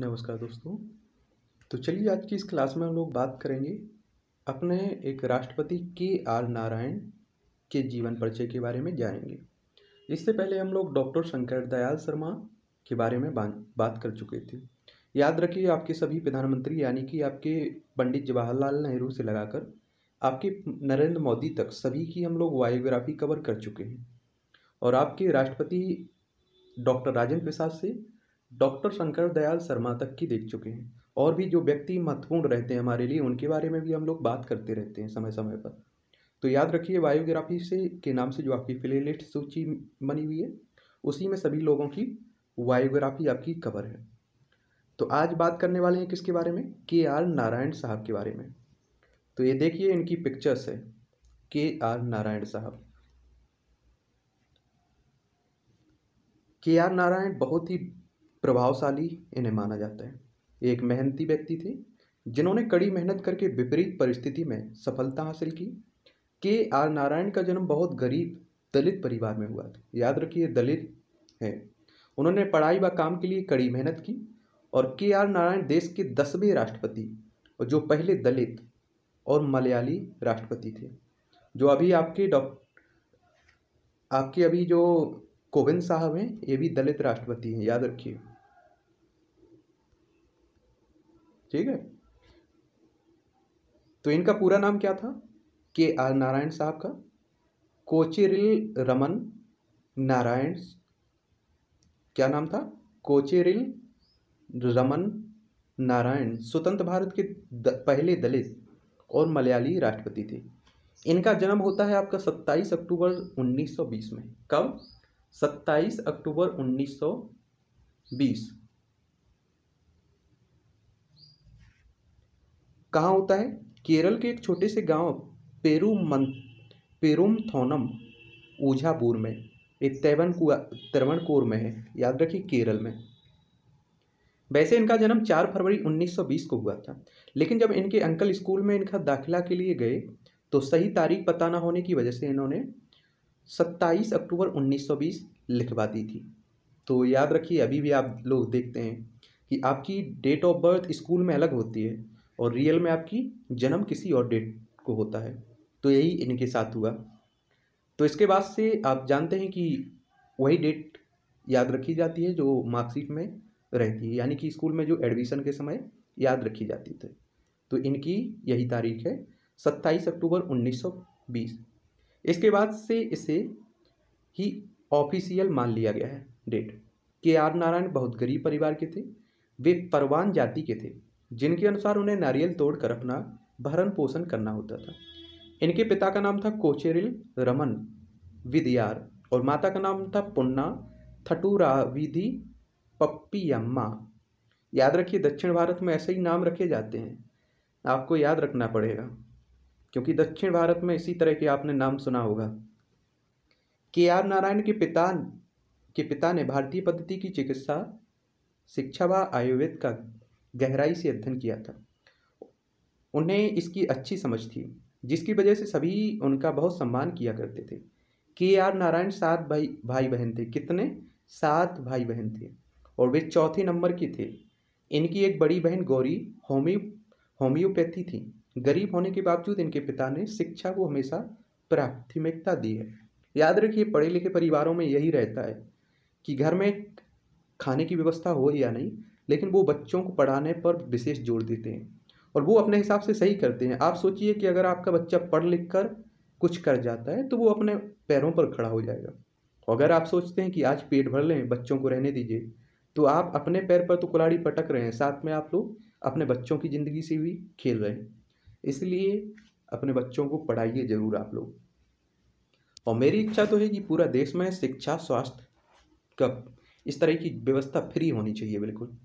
नमस्कार दोस्तों तो चलिए आज की इस क्लास में हम लोग बात करेंगे अपने एक राष्ट्रपति के आर नारायण के जीवन परिचय के बारे में जानेंगे इससे पहले हम लोग डॉक्टर शंकर दयाल शर्मा के बारे में बात कर चुके थे याद रखिए आपके सभी प्रधानमंत्री यानी कि आपके पंडित जवाहरलाल नेहरू से लगाकर आपके नरेंद्र मोदी तक सभी की हम लोग वायोग्राफी कवर कर चुके हैं और आपके राष्ट्रपति डॉक्टर राजेंद्र प्रसाद से डॉक्टर शंकर दयाल शर्मा तक की देख चुके हैं और भी जो व्यक्ति महत्वपूर्ण रहते हैं हमारे लिए उनके बारे में भी हम लोग बात करते रहते हैं समय समय पर तो याद रखिए बायोग्राफी से के नाम से जो आपकी प्ले लिस्ट सूची बनी हुई है उसी में सभी लोगों की बायोग्राफी आपकी कवर है तो आज बात करने वाले हैं किसके बारे में के आर नारायण साहब के बारे में तो ये देखिए इनकी पिक्चर्स है के आर नारायण साहब के आर नारायण बहुत ही प्रभावशाली इन्हें माना जाता है ये एक मेहनती व्यक्ति थे जिन्होंने कड़ी मेहनत करके विपरीत परिस्थिति में सफलता हासिल की के आर नारायण का जन्म बहुत गरीब दलित परिवार में हुआ था याद रखिए दलित है उन्होंने पढ़ाई व काम के लिए कड़ी मेहनत की और के आर नारायण देश के दसवें राष्ट्रपति और जो पहले दलित और मलयाली राष्ट्रपति थे जो अभी आपके डॉक्ट आपके अभी जो कोविंद साहब हैं ये भी दलित राष्ट्रपति हैं याद रखिए ठीक है तो इनका पूरा नाम क्या था के आर नारायण साहब का कोचेरिल रमन नारायण क्या नाम था कोचेरिल रमन नारायण स्वतंत्र भारत के द, पहले दलित और मलयाली राष्ट्रपति थे इनका जन्म होता है आपका 27 अक्टूबर 1920 में कब 27 अक्टूबर 1920 कहाँ होता है केरल के एक छोटे से गांव पेरुम पेरुमथोनम ओझापुर में एक तैवन कोर में है याद रखिए केरल में वैसे इनका जन्म 4 फरवरी 1920 को हुआ था लेकिन जब इनके अंकल स्कूल में इनका दाखिला के लिए गए तो सही तारीख पता ना होने की वजह से इन्होंने 27 अक्टूबर 1920 लिखवा दी थी तो याद रखिए अभी भी आप लोग देखते हैं कि आपकी डेट ऑफ बर्थ स्कूल में अलग होती है और रियल में आपकी जन्म किसी और डेट को होता है तो यही इनके साथ हुआ तो इसके बाद से आप जानते हैं कि वही डेट याद रखी जाती है जो मार्कशीट में रहती है यानी कि स्कूल में जो एडमिशन के समय याद रखी जाती थी तो इनकी यही तारीख है सत्ताईस अक्टूबर 1920 इसके बाद से इसे ही ऑफिशियल मान लिया गया है डेट के आर नारायण बहुत गरीब परिवार के थे वे परवान जाति के थे जिनके अनुसार उन्हें नारियल तोड़कर अपना भरण पोषण करना होता था इनके पिता का नाम था कोचेरिल रमन विदियार और माता का नाम था पुन्ना थटुराविधि पप्पीयम्मा याद रखिए दक्षिण भारत में ऐसे ही नाम रखे जाते हैं आपको याद रखना पड़ेगा क्योंकि दक्षिण भारत में इसी तरह के आपने नाम सुना होगा के आर नारायण के पिता के पिता ने भारतीय पद्धति की चिकित्सा शिक्षा व आयुर्वेद का गहराई से अध्ययन किया था उन्हें इसकी अच्छी समझ थी जिसकी वजह से सभी उनका बहुत सम्मान किया करते थे के आर नारायण सात भाई भाई बहन थे कितने सात भाई बहन थे और वे चौथे नंबर के थे इनकी एक बड़ी बहन गौरी होम्यो होम्योपैथी थी गरीब होने के बावजूद इनके पिता ने शिक्षा को हमेशा प्राथमिकता दी है याद रखिए पढ़े लिखे परिवारों में यही रहता है कि घर में खाने की व्यवस्था हो या नहीं लेकिन वो बच्चों को पढ़ाने पर विशेष जोर देते हैं और वो अपने हिसाब से सही करते हैं आप सोचिए कि अगर आपका बच्चा पढ़ लिख कर कुछ कर जाता है तो वो अपने पैरों पर खड़ा हो जाएगा अगर आप सोचते हैं कि आज पेट भर लें बच्चों को रहने दीजिए तो आप अपने पैर पर तो कुलाड़ी पटक रहे हैं साथ में आप लोग अपने बच्चों की ज़िंदगी से भी खेल रहे हैं इसलिए अपने बच्चों को पढ़ाइए ज़रूर आप लोग और मेरी इच्छा तो है कि पूरा देश में शिक्षा स्वास्थ्य का इस तरह की व्यवस्था फ्री होनी चाहिए बिल्कुल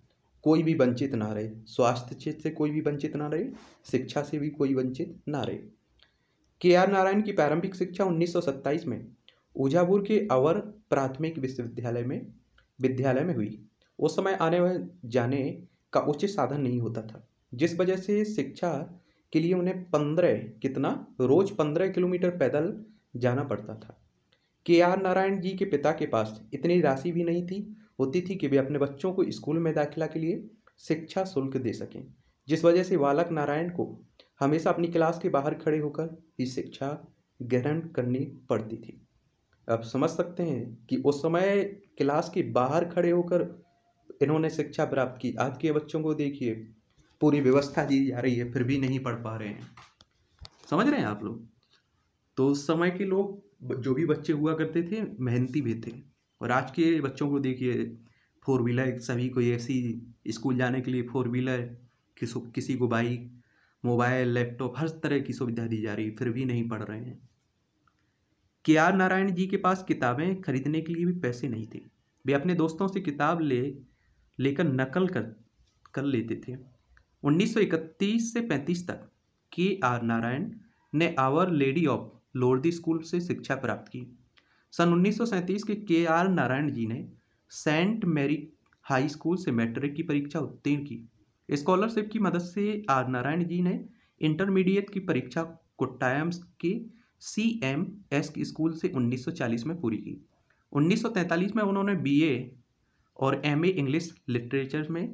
कोई भी वंचित ना रहे स्वास्थ्य क्षेत्र से कोई भी वंचित ना रहे शिक्षा से भी कोई वंचित ना रहे के आर नारायण की प्रारंभिक शिक्षा 1927 में ऊझापुर के अवर प्राथमिक विश्वविद्यालय में विद्यालय में हुई उस समय आने जाने का उचित साधन नहीं होता था जिस वजह से शिक्षा के लिए उन्हें पंद्रह कितना रोज पंद्रह किलोमीटर पैदल जाना पड़ता था के आर नारायण जी के पिता के पास इतनी राशि भी नहीं थी होती थी कि वे अपने बच्चों को स्कूल में दाखिला के लिए शिक्षा शुल्क दे सकें जिस वजह से बालक नारायण को हमेशा अपनी क्लास के बाहर खड़े होकर ही शिक्षा ग्रहण करनी पड़ती थी आप समझ सकते हैं कि उस समय क्लास के बाहर खड़े होकर इन्होंने शिक्षा प्राप्त की आज के बच्चों को देखिए पूरी व्यवस्था दी जा रही है फिर भी नहीं पढ़ पा रहे हैं समझ रहे हैं आप लोग तो उस समय के लोग जो भी बच्चे हुआ करते थे मेहनती भी थे और आज के बच्चों को देखिए फोर व्हीलर सभी को ऐसी स्कूल जाने के लिए फोर व्हीलर किस किसी को बाइक मोबाइल लैपटॉप हर तरह की सुविधा दी जा रही फिर भी नहीं पढ़ रहे हैं के आर नारायण जी के पास किताबें खरीदने के लिए भी पैसे नहीं थे वे अपने दोस्तों से किताब ले लेकर नकल कर कर लेते थे 1931 से 35 तक के आर नारायण ने our lady of Lourdes school से शिक्षा प्राप्त की सन उन्नीस के के आर नारायण जी ने सेंट मैरी हाई स्कूल से मैट्रिक की परीक्षा उत्तीर्ण की स्कॉलरशिप की मदद से आर नारायण जी ने इंटरमीडिएट की परीक्षा कोट्टायम के सी एम एस स्कूल से 1940 में पूरी की 1943 में उन्होंने बीए और एमए इंग्लिश लिटरेचर में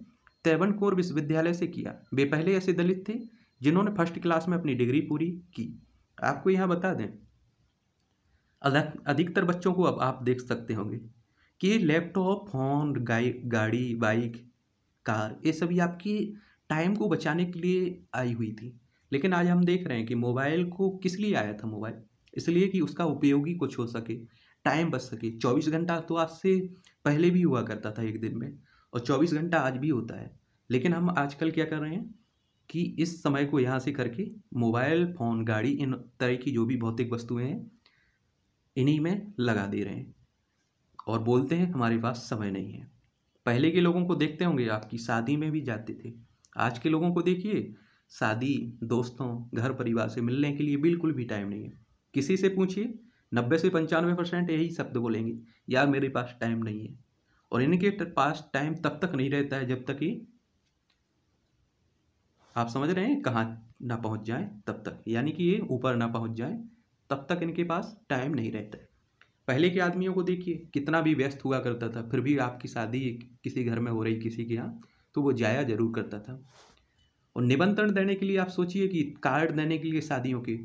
कोर विश्वविद्यालय से किया वे पहले ऐसे दलित थे जिन्होंने फर्स्ट क्लास में अपनी डिग्री पूरी की आपको यहाँ बता दें अधिकतर बच्चों को अब आप देख सकते होंगे कि लैपटॉप फोन गाड़ी बाइक कार ये सभी आपकी टाइम को बचाने के लिए आई हुई थी लेकिन आज हम देख रहे हैं कि मोबाइल को किस लिए आया था मोबाइल इसलिए कि उसका उपयोगी कुछ हो सके टाइम बच सके चौबीस घंटा तो आज से पहले भी हुआ करता था एक दिन में और चौबीस घंटा आज भी होता है लेकिन हम आजकल क्या कर रहे हैं कि इस समय को यहाँ से करके मोबाइल फ़ोन गाड़ी इन तरह की जो भी भौतिक वस्तुएं हैं इन्हीं में लगा दे रहे हैं और बोलते हैं हमारे पास समय नहीं है पहले के लोगों को देखते होंगे आपकी शादी में भी जाते थे आज के लोगों को देखिए शादी दोस्तों घर परिवार से मिलने के लिए बिल्कुल भी टाइम नहीं है किसी से पूछिए नब्बे से पंचानवे परसेंट यही शब्द बोलेंगे यार मेरे पास टाइम नहीं है और इनके पास टाइम तब तक नहीं रहता है जब तक कि आप समझ रहे हैं कहाँ ना पहुँच जाए तब तक यानी कि ये ऊपर ना पहुँच जाए तब तक इनके पास टाइम नहीं रहता है पहले के आदमियों को देखिए कितना भी व्यस्त हुआ करता था फिर भी आपकी शादी किसी घर में हो रही किसी के यहाँ तो वो जाया जरूर करता था और निमंत्रण देने के लिए आप सोचिए कि कार्ड देने के लिए शादियों के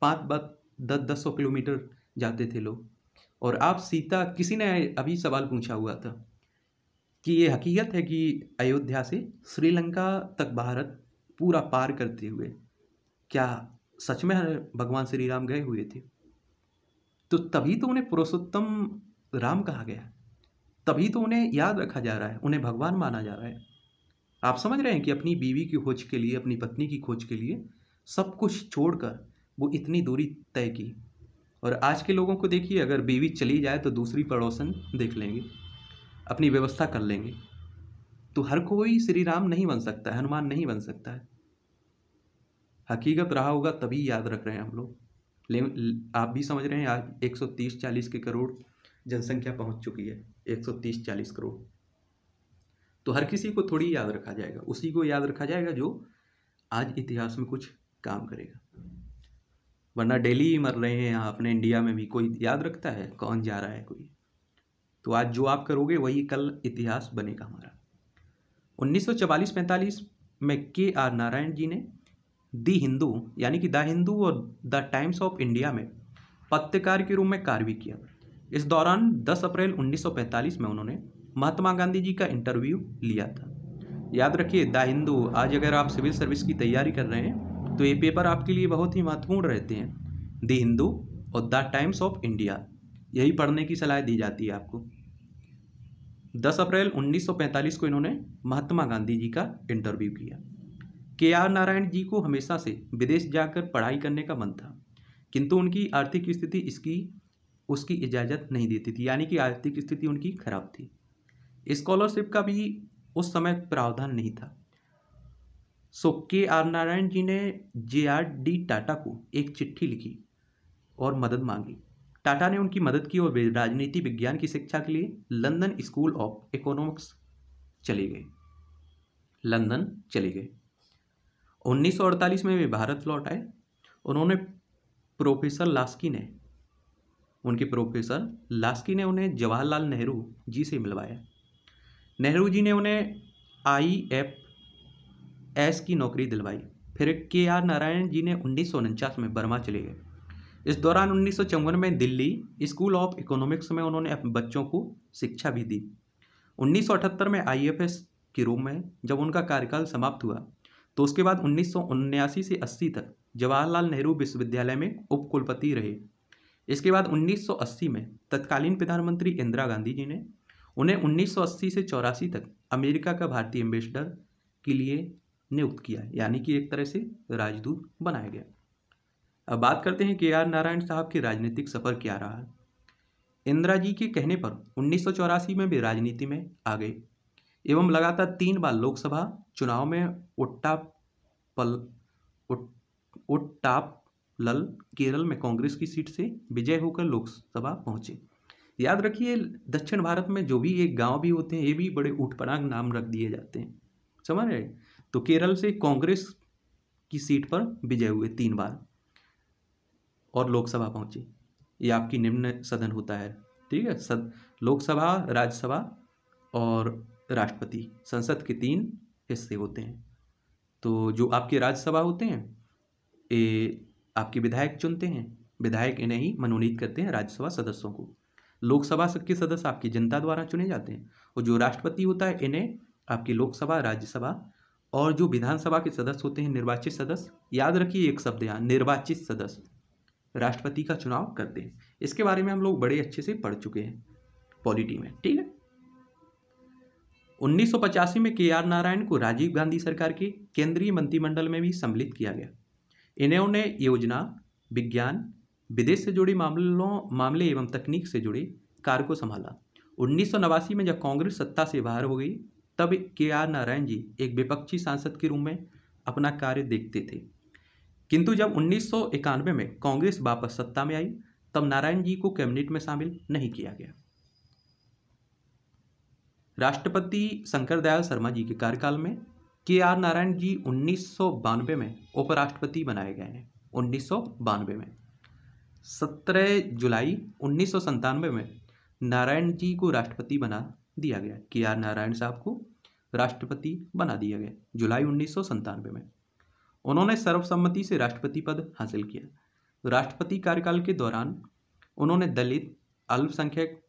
पाँच बात दस दस सौ किलोमीटर जाते थे लोग और आप सीता किसी ने अभी सवाल पूछा हुआ था कि ये हकीकत है कि अयोध्या से श्रीलंका तक भारत पूरा पार करते हुए क्या सच में भगवान श्री राम गए हुए थे तो तभी तो उन्हें पुरुषोत्तम राम कहा गया तभी तो उन्हें याद रखा जा रहा है उन्हें भगवान माना जा रहा है आप समझ रहे हैं कि अपनी बीवी की खोज के लिए अपनी पत्नी की खोज के लिए सब कुछ छोड़कर वो इतनी दूरी तय की और आज के लोगों को देखिए अगर बीवी चली जाए तो दूसरी पड़ोसन देख लेंगे अपनी व्यवस्था कर लेंगे तो हर कोई श्री राम नहीं बन सकता है हनुमान नहीं बन सकता है हकीकत रहा होगा तभी याद रख रहे हैं हम लोग ले आप भी समझ रहे हैं आज 130-40 के करोड़ जनसंख्या पहुंच चुकी है 130-40 करोड़ तो हर किसी को थोड़ी याद रखा जाएगा उसी को याद रखा जाएगा जो आज इतिहास में कुछ काम करेगा वरना डेली ही मर रहे हैं अपने इंडिया में भी कोई याद रखता है कौन जा रहा है कोई तो आज जो आप करोगे वही कल इतिहास बनेगा हमारा उन्नीस सौ में के आर नारायण जी ने दी हिंदू यानी कि द हिंदू और द टाइम्स ऑफ इंडिया में पत्रकार के रूप में कार्य भी किया इस दौरान 10 अप्रैल 1945 में उन्होंने महात्मा गांधी जी का इंटरव्यू लिया था याद रखिए द हिंदू आज अगर आप सिविल सर्विस की तैयारी कर रहे हैं तो ये पेपर आपके लिए बहुत ही महत्वपूर्ण रहते हैं द हिंदू और द टाइम्स ऑफ इंडिया यही पढ़ने की सलाह दी जाती है आपको 10 अप्रैल 1945 को इन्होंने महात्मा गांधी जी का इंटरव्यू किया के आर नारायण जी को हमेशा से विदेश जाकर पढ़ाई करने का मन था किंतु उनकी आर्थिक स्थिति इसकी उसकी इजाज़त नहीं देती थी यानी कि आर्थिक स्थिति उनकी खराब थी स्कॉलरशिप का भी उस समय प्रावधान नहीं था सो के आर नारायण जी ने जे आर डी टाटा को एक चिट्ठी लिखी और मदद मांगी टाटा ने उनकी मदद की और राजनीति विज्ञान की शिक्षा के लिए लंदन स्कूल ऑफ इकोनॉमिक्स चले गए लंदन चले गए 1948 में वे भारत लौट आए उन्होंने प्रोफेसर लास्की ने उनके प्रोफेसर लास्की ने उन्हें जवाहरलाल नेहरू जी से मिलवाया नेहरू जी ने उन्हें आई एफ एस की नौकरी दिलवाई फिर के आर नारायण जी ने उन्नीस में बर्मा चले गए इस दौरान उन्नीस में दिल्ली स्कूल ऑफ इकोनॉमिक्स में उन्होंने अपने बच्चों को शिक्षा भी दी उन्नीस में आई के रूम में जब उनका कार्यकाल समाप्त हुआ तो उसके बाद उन्नीस से अस्सी तक जवाहरलाल नेहरू विश्वविद्यालय में उपकुलपति रहे इसके बाद 1980 में तत्कालीन प्रधानमंत्री इंदिरा गांधी जी ने उन्हें 1980 से चौरासी तक अमेरिका का भारतीय एम्बेसडर के लिए नियुक्त किया यानी कि एक तरह से राजदूत बनाया गया अब बात करते हैं के आर नारायण साहब के राजनीतिक सफ़र क्या रहा इंदिरा जी के कहने पर उन्नीस में वे राजनीति में आ गए एवं लगातार तीन बार लोकसभा चुनाव में उट्टापल पल उट्टाप लल केरल में कांग्रेस की सीट से विजय होकर लोकसभा पहुंचे याद रखिए दक्षिण भारत में जो भी एक गांव भी होते हैं ये भी बड़े उठपरांग नाम रख दिए जाते हैं समझ रहे तो केरल से कांग्रेस की सीट पर विजय हुए तीन बार और लोकसभा पहुंचे ये आपकी निम्न सदन होता है ठीक है सद लोकसभा राज्यसभा और राष्ट्रपति संसद के तीन हिस्से होते हैं तो जो आपके राज्यसभा होते हैं ये आपके विधायक चुनते हैं विधायक इन्हें ही मनोनीत करते हैं राज्यसभा सदस्यों को लोकसभा के सदस्य आपकी जनता द्वारा चुने जाते हैं और जो राष्ट्रपति होता है इन्हें आपकी लोकसभा राज्यसभा और जो विधानसभा के सदस्य होते हैं निर्वाचित सदस्य याद रखिए एक शब्द यहाँ निर्वाचित सदस्य राष्ट्रपति का चुनाव करते हैं इसके बारे में हम लोग बड़े अच्छे से पढ़ चुके हैं पॉलिटी में ठीक है 1985 में के आर नारायण को राजीव गांधी सरकार के केंद्रीय मंत्रिमंडल में भी सम्मिलित किया गया इन्होंने योजना विज्ञान विदेश से जुड़े मामलों मामले एवं तकनीक से जुड़े कार्य को संभाला उन्नीस में जब कांग्रेस सत्ता से बाहर हो गई तब के आर नारायण जी एक विपक्षी सांसद के रूप में अपना कार्य देखते थे किंतु जब उन्नीस में कांग्रेस वापस सत्ता में आई तब नारायण जी को कैबिनेट में शामिल नहीं किया गया राष्ट्रपति शंकर दयाल शर्मा जी के कार्यकाल में के आर नारायण जी उन्नीस में उपराष्ट्रपति बनाए गए हैं उन्नीस में सत्रह जुलाई उन्नीस में नारायण जी को राष्ट्रपति बना दिया गया के आर नारायण साहब को राष्ट्रपति बना दिया गया जुलाई उन्नीस में उन्होंने सर्वसम्मति से राष्ट्रपति पद हासिल किया राष्ट्रपति कार्यकाल के दौरान उन्होंने दलित अल्पसंख्यक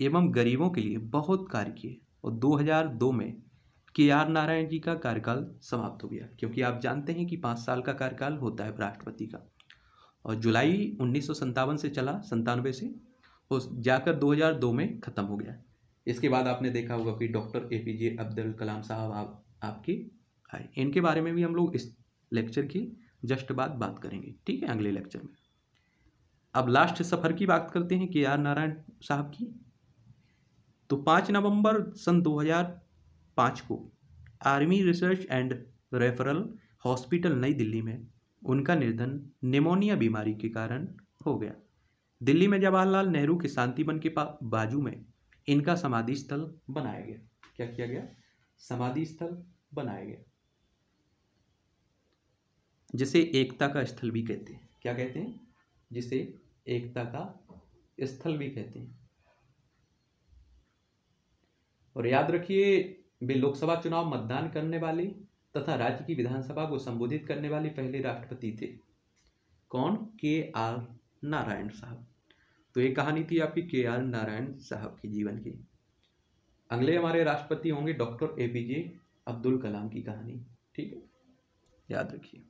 एवं गरीबों के लिए बहुत कार्य किए और 2002 में के आर नारायण जी का कार्यकाल समाप्त हो गया क्योंकि आप जानते हैं कि पाँच साल का कार्यकाल होता है राष्ट्रपति का और जुलाई उन्नीस से चला संतानवे से और जाकर 2002 में ख़त्म हो गया इसके बाद आपने देखा होगा कि doctor A P J Abdul Kalam साहब आप आपके आए इनके बारे में भी हम लोग इस लेक्चर की जस्ट बाद बात करेंगे ठीक है अगले लेक्चर में अब लास्ट सफ़र की बात करते हैं के आर नारायण साहब की तो पाँच नवंबर सन 2005 को army research and referral hospital नई दिल्ली में उनका निधन निमोनिया बीमारी के कारण हो गया दिल्ली में जवाहरलाल नेहरू के शांतिवन के बाजू में इनका समाधि स्थल बनाया गया क्या किया गया समाधि स्थल बनाया गया जिसे एकता का स्थल भी कहते हैं क्या कहते हैं जिसे एकता का स्थल भी कहते हैं और याद रखिए वे लोकसभा चुनाव मतदान करने वाली तथा राज्य की विधानसभा को संबोधित करने वाले पहले राष्ट्रपति थे कौन के आर नारायण साहब तो ये कहानी थी आपकी के आर नारायण साहब के जीवन की अगले हमारे राष्ट्रपति होंगे doctor A P J Abdul Kalam की कहानी ठीक है याद रखिए